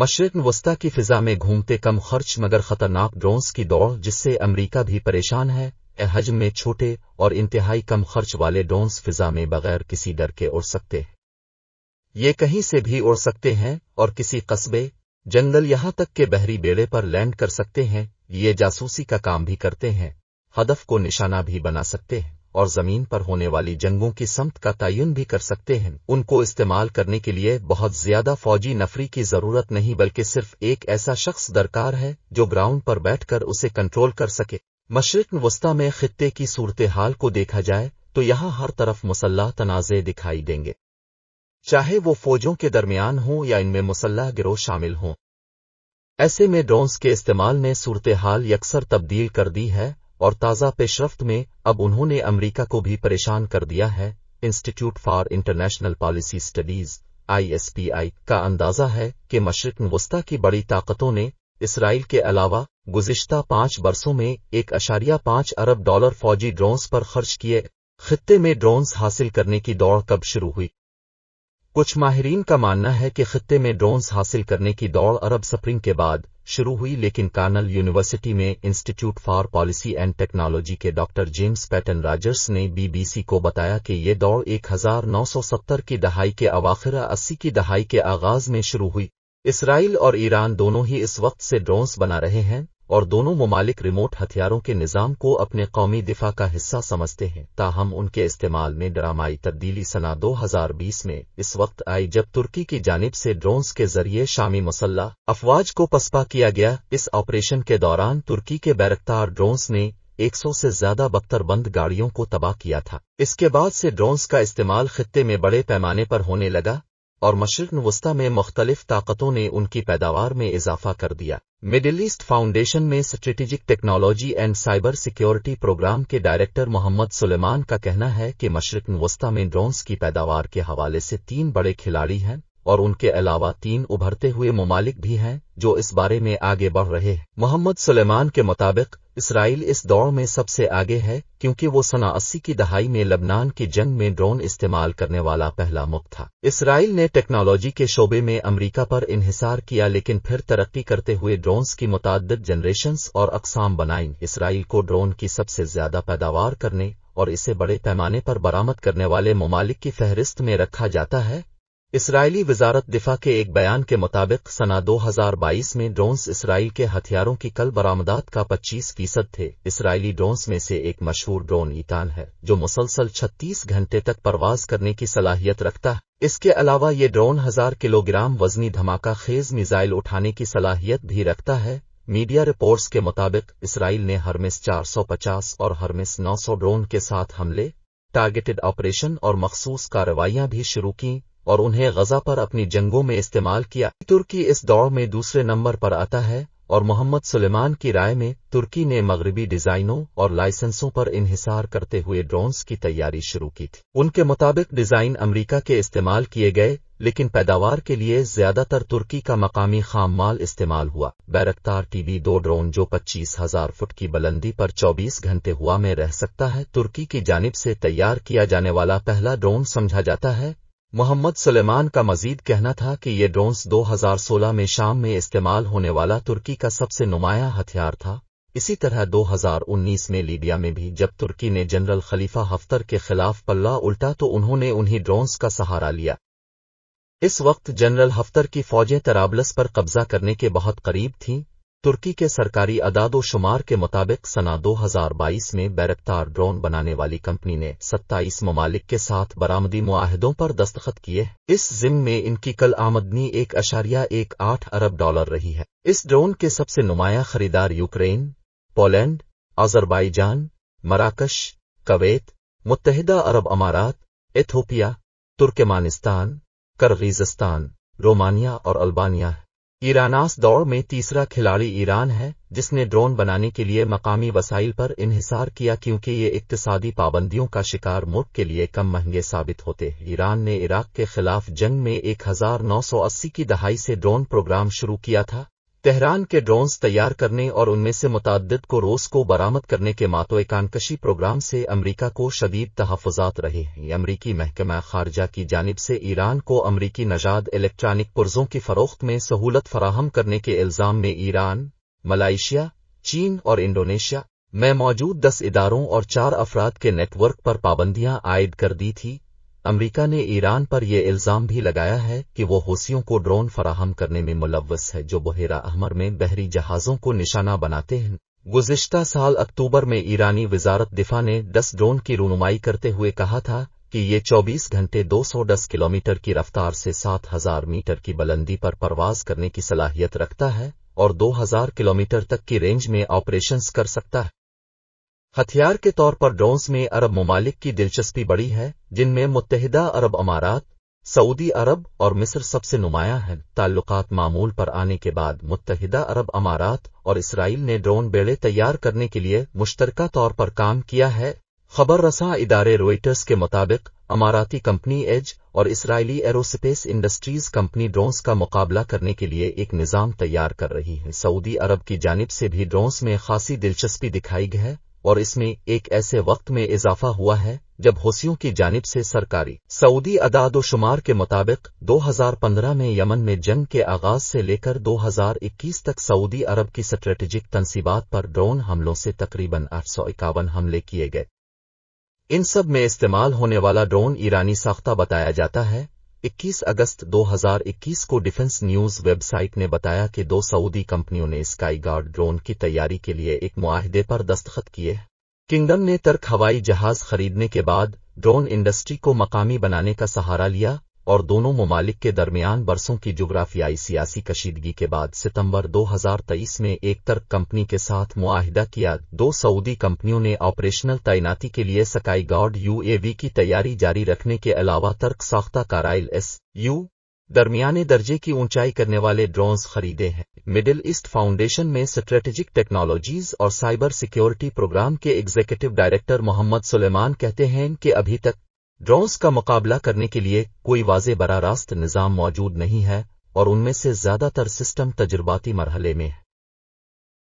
मशरक वस्ता की फिजा में घूमते कम खर्च मगर खतरनाक ड्रोन्स की दौड़ जिससे अमरीका भी परेशान है हजम में छोटे और इंतहाई कम खर्च वाले ड्रोन्स फिजा में बगैर किसी डर के उड़ सकते हैं ये कहीं से भी उड़ सकते हैं और किसी कस्बे जंगल यहां तक के बहरी बेड़े पर लैंड कर सकते हैं ये जासूसी का काम भी करते हैं हदफ को निशाना भी बना सकते हैं और जमीन पर होने वाली जंगों की समत का तयन भी कर सकते हैं उनको इस्तेमाल करने के लिए बहुत ज्यादा फौजी नफरी की जरूरत नहीं बल्कि सिर्फ एक ऐसा शख्स दरकार है जो ग्राउंड पर बैठकर उसे कंट्रोल कर सके मशरक वस्ता में खत्े की सूरत हाल को देखा जाए तो यहां हर तरफ मुसल्ह तनाज़े दिखाई देंगे चाहे वो फौजों के दरमियान हों या इनमें मुसल्ह गिरोह शामिल हों ऐसे में ड्रोन्स के इस्तेमाल ने सूरत हाल यकसर तब्दील कर दी है और ताज़ा पेशरफ्त में अब उन्होंने अमेरिका को भी परेशान कर दिया है Institute for International Policy Studies ISPI का अंदाजा है कि मशरक वस्ता की बड़ी ताकतों ने इसराइल के अलावा गुजशत पांच बरसों में एक अशारिया पांच अरब डॉलर फौजी ड्रोन्स पर खर्च किए खत्े में ड्रोन्स हासिल करने की दौड़ कब शुरू हुई कुछ माहरीन का मानना है कि खत्े में ड्रोन्स हासिल करने की दौड़ अरब स्प्रिंग के बाद शुरू हुई लेकिन कार्नल यूनिवर्सिटी में institute for policy and technology के डॉक्टर जेम्स पैटन राजर्स ने बीबीसी को बताया कि ये दौड़ 1970 की दहाई के अवाखिर 80 की दहाई के आगाज में शुरू हुई इसराइल और ईरान दोनों ही इस वक्त से ड्रोन्स बना रहे हैं और दोनों ममालिक रिमोट हथियारों के निज़ाम को अपने कौमी दिफा का हिस्सा समझते हैं ताहम उनके इस्तेमाल में ड्रामाई तब्दीली सना 2020 में इस वक्त आई जब तुर्की की जानब से ड्रोन्स के जरिए शामी मसल्ला अफवाज को पसपा किया गया इस ऑपरेशन के दौरान तुर्की के बैरकतार ड्रोन्स ने 100 से ज्यादा बख्तरबंद गाड़ियों को तबाह किया था इसके बाद से ड्रोन्स का इस्तेमाल खत्े में बड़े पैमाने पर होने लगा और मशरक वस्ता में मुख्तलिफ ताकतों ने उनकी पैदावार में इजाफा कर दिया मिडिल ईस्ट फाउंडेशन में strategic technology and cyber security program के डायरेक्टर मोहम्मद सुलेमान का कहना है कि मशरक वस्ता में ड्रोन्स की पैदावार के हवाले से तीन बड़े खिलाड़ी हैं और उनके अलावा तीन उभरते हुए ममालिक भी हैं जो इस बारे में आगे बढ़ रहे हैं मोहम्मद सुलेमान के मुताबिक इसराइल इस दौड़ में सबसे आगे है क्योंकि वो सना अस्सी की दहाई में लबनान की जंग में ड्रोन इस्तेमाल करने वाला पहला मुख था इसराइल ने टेक्नोलॉजी के शोबे में अमरीका पर इन्हिसार किया लेकिन फिर तरक्की करते हुए ड्रोन्स की मुतद जनरेशन और अकसाम बनाई इसराइल को ड्रोन की सबसे ज्यादा पैदावार करने और इसे बड़े पैमाने पर बरामद करने वाले ममालिक की फहरिस्त में रखा जाता है इसराइली वजारत दिफा के एक बयान के मुताबिक सना 2022 में ड्रोन्स इसराइल के हथियारों की कल बरामदात का 25 फीसद थे इसराइली ड्रोन्स में से एक मशहूर ड्रोन ईटान है जो मुसलसल 36 घंटे तक परवाज करने की सलाहियत रखता है इसके अलावा ये ड्रोन हजार किलोग्राम वजनी धमाका खेज मिजाइल उठाने की सलाहियत भी रखता है मीडिया रिपोर्ट्स के मुताबिक इसराइल ने हरमिस 450 और हरमिस 900 ड्रोन के साथ हमले टारगेटेड ऑपरेशन और मखसूस कार्रवाइयां भी शुरू की और उन्हें गजा पर अपनी जंगों में इस्तेमाल किया तुर्की इस दौड़ में दूसरे नंबर पर आता है और मोहम्मद सुलेमान की राय में तुर्की ने मगरबी डिजाइनों और लाइसेंसों पर इन्हिसार करते हुए ड्रोन्स की तैयारी शुरू की थी उनके मुताबिक डिजाइन अमरीका के इस्तेमाल किए गए लेकिन पैदावार के लिए ज्यादातर तुर्की का मकामी खाम माल इस्तेमाल हुआ बैरकतार टीवी दो ड्रोन जो पच्चीस हजार फुट की बुलंदी पर 24 घंटे हुआ में रह सकता है तुर्की की जानब से तैयार किया जाने वाला पहला ड्रोन समझा जाता है मोहम्मद सुलेमान का मजीद कहना था कि ये ड्रोन्स 2016 में शाम में इस्तेमाल होने वाला तुर्की का सबसे नुमाया हथियार था इसी तरह 2019 में लीबिया में भी जब तुर्की ने जनरल खलीफा हफ्तर के खिलाफ पल्ला उल्टा तो उन्होंने उन्हीं ड्रोन्स का सहारा लिया इस वक्त जनरल हफ्तर की फौजें तराबलस पर कब्जा करने के बहुत करीब थीं तुर्की के सरकारी अदादोशुमार के मुताबिक सना 2022 में बैरकतार ड्रोन बनाने वाली कंपनी ने 27 ममालिक के साथ बरामदी माहदों पर दस्तखत किए इस जिम में इनकी कल आमदनी एक अशारिया एक आठ अरब डॉलर रही है इस ड्रोन के सबसे नुमाया खरीदार यूक्रेन पोलैंड अजरबाईजान मराकश कवेत मुतहदा अरब अमारात एथोपिया तुर्कमानिस्तान करगीजस्तान रोमानिया और अल्बानिया है ईरानास दौड़ में तीसरा खिलाड़ी ईरान है जिसने ड्रोन बनाने के लिए मकामी वसाइल पर इन्हिसार किया क्योंकि ये इकतसादी पाबंदियों का शिकार मुल्क के लिए कम महंगे साबित होते हैं ईरान ने इराक के खिलाफ जंग में 1980 की दहाई से ड्रोन प्रोग्राम शुरू किया था तेहरान के ड्रोन्स तैयार करने और उनमें से मुतद को रोस को बरामद करने के मातो एकानकशी प्रोग्राम से अमरीका को शदीद तहफात रहे हैं अमरीकी महकमा खारजा की जानब से ईरान को अमरीकी नजाद इलेक्ट्रॉनिक पुर्जों की फरोख्त में सहूलत फराहम करने के इल्ज़ाम में ईरान मलाइशिया चीन और इंडोनेशिया में मौजूद दस इदारों और चार अफराद के नेटवर्क पर पाबंदियां आयद कर दी थी अमेरिका ने ईरान पर यह इल्ज़ाम भी लगाया है कि वो हौसियों को ड्रोन फराहम करने में मुलवस है जो बहेरा अहमर में बहरी जहाज़ों को निशाना बनाते हैं गुजश्ता साल अक्टूबर में ईरानी वजारत दिफा ने 10 ड्रोन की रूनुमाई करते हुए कहा था कि ये 24 घंटे 210 किलोमीटर की रफ्तार से 7000 मीटर की बुलंदी पर परवाज करने की सलाहियत रखता है और 2000 किलोमीटर तक की रेंज में ऑपरेशंस कर सकता है हथियार के तौर पर ड्रोन्स में अरब ममालिक की दिलचस्पी बढ़ी है जिनमें मुतहदा अरब अमारात सऊदी अरब और मिस्र सबसे नुमाया हैं ताल्लुकात मामूल पर आने के बाद मुतहदा अरब अमारात और इसराइल ने ड्रोन बेड़े तैयार करने के लिए मुश्तरक तौर पर काम किया है खबर रसा इदारे रोइटर्स के मुताबिक अमाराती कंपनी एज और Israeli aerospace industries company drones का मुकाबला करने के लिए एक निज़ाम तैयार कर रही है सऊदी अरब की जानब से भी ड्रोन्स में खासी दिलचस्पी दिखाई गई है और इसमें एक ऐसे वक्त में इजाफा हुआ है जब होसियों की जानब से सरकारी सऊदी अदाद शुमार के मुताबिक 2015 में यमन में जंग के आगाज से लेकर 2021 तक सऊदी अरब की स्ट्रेटेजिक तनसीबात पर ड्रोन हमलों से तकरीबन आठ हमले किए गए इन सब में इस्तेमाल होने वाला ड्रोन ईरानी साख्ता बताया जाता है 21 अगस्त 2021 को डिफेंस न्यूज वेबसाइट ने बताया कि दो सऊदी कंपनियों ने स्काई गार्ड ड्रोन की तैयारी के लिए एक मुआहदे पर दस्तखत किए किंगडम ने तर्क हवाई जहाज खरीदने के बाद ड्रोन इंडस्ट्री को मकामी बनाने का सहारा लिया और दोनों ममालिक के दरमियान बरसों की जोग्राफियाई सियासी कशीदगी के बाद सितंबर 2023 में एक तर्क कंपनी के साथ मुआहदा किया दो सऊदी कंपनियों ने ऑपरेशनल तैनाती के लिए सकाई गार्ड यूएवी की तैयारी जारी रखने के अलावा तर्क साख्ता काराइल एस यू दरमियाने दर्जे की ऊंचाई करने वाले ड्रोन्स खरीदे हैं मिडिल ईस्ट फाउंडेशन में स्ट्रेटेजिक टेक्नोलॉजीज और साइबर सिक्योरिटी प्रोग्राम के एग्जीक्यूटिव डायरेक्टर मोहम्मद सुलेमान कहते हैं कि अभी तक ड्रोन्स का मुकाबला करने के लिए कोई वाज बरा रास्त निज़ाम मौजूद नहीं है और उनमें से ज़्यादातर सिस्टम तजुर्बाती मरहले में है